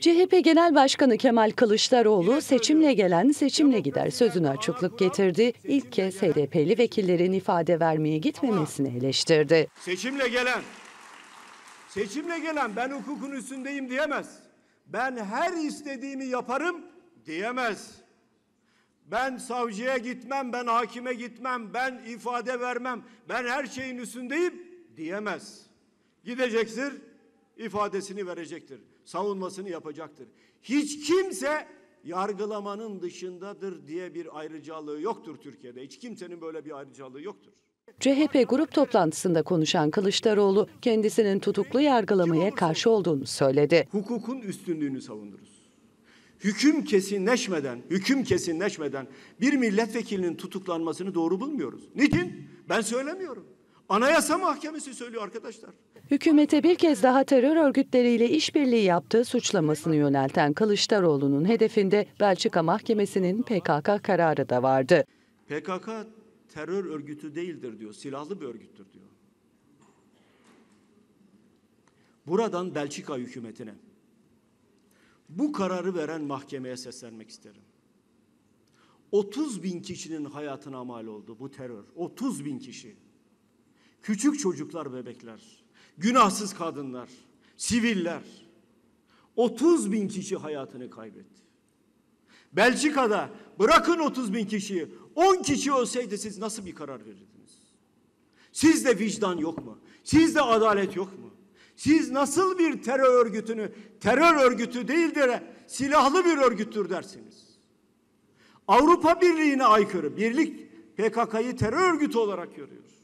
CHP Genel Başkanı Kemal Kılıçdaroğlu seçimle gelen seçimle gider sözünü açıklık getirdi. İlk kez HDP'li vekillerin ifade vermeye gitmemesini eleştirdi. Seçimle gelen, seçimle gelen ben hukukun üstündeyim diyemez. Ben her istediğimi yaparım diyemez. Ben savcıya gitmem, ben hakime gitmem, ben ifade vermem, ben her şeyin üstündeyim diyemez. Gideceksin ifadesini verecektir. Savunmasını yapacaktır. Hiç kimse yargılamanın dışındadır diye bir ayrıcalığı yoktur Türkiye'de. Hiç kimsenin böyle bir ayrıcalığı yoktur. CHP grup toplantısında konuşan Kılıçdaroğlu kendisinin tutuklu yargılamaya karşı olduğunu söyledi. Hukukun üstünlüğünü savunuruz. Hüküm kesinleşmeden, hüküm kesinleşmeden bir milletvekilinin tutuklanmasını doğru bulmuyoruz. Niçin? Ben söylemiyorum. Anayasa Mahkemesi söylüyor arkadaşlar. Hükümete bir kez daha terör örgütleriyle işbirliği yaptığı suçlamasını yönelten Kılıçdaroğlu'nun hedefinde Belçika Mahkemesi'nin PKK kararı da vardı. PKK terör örgütü değildir diyor, silahlı bir örgüttür diyor. Buradan Belçika hükümetine bu kararı veren mahkemeye seslenmek isterim. 30 bin kişinin hayatına mal oldu bu terör. 30 bin kişi. Küçük çocuklar, bebekler, günahsız kadınlar, siviller. 30 bin kişi hayatını kaybetti. Belçika'da bırakın 30 bin kişiyi, 10 kişi ölseydi siz nasıl bir karar verirdiniz? Sizde vicdan yok mu? Sizde adalet yok mu? Siz nasıl bir terör örgütünü, terör örgütü değildir, silahlı bir örgüttür dersiniz? Avrupa Birliği'ne aykırı, birlik PKK'yı terör örgütü olarak görüyoruz.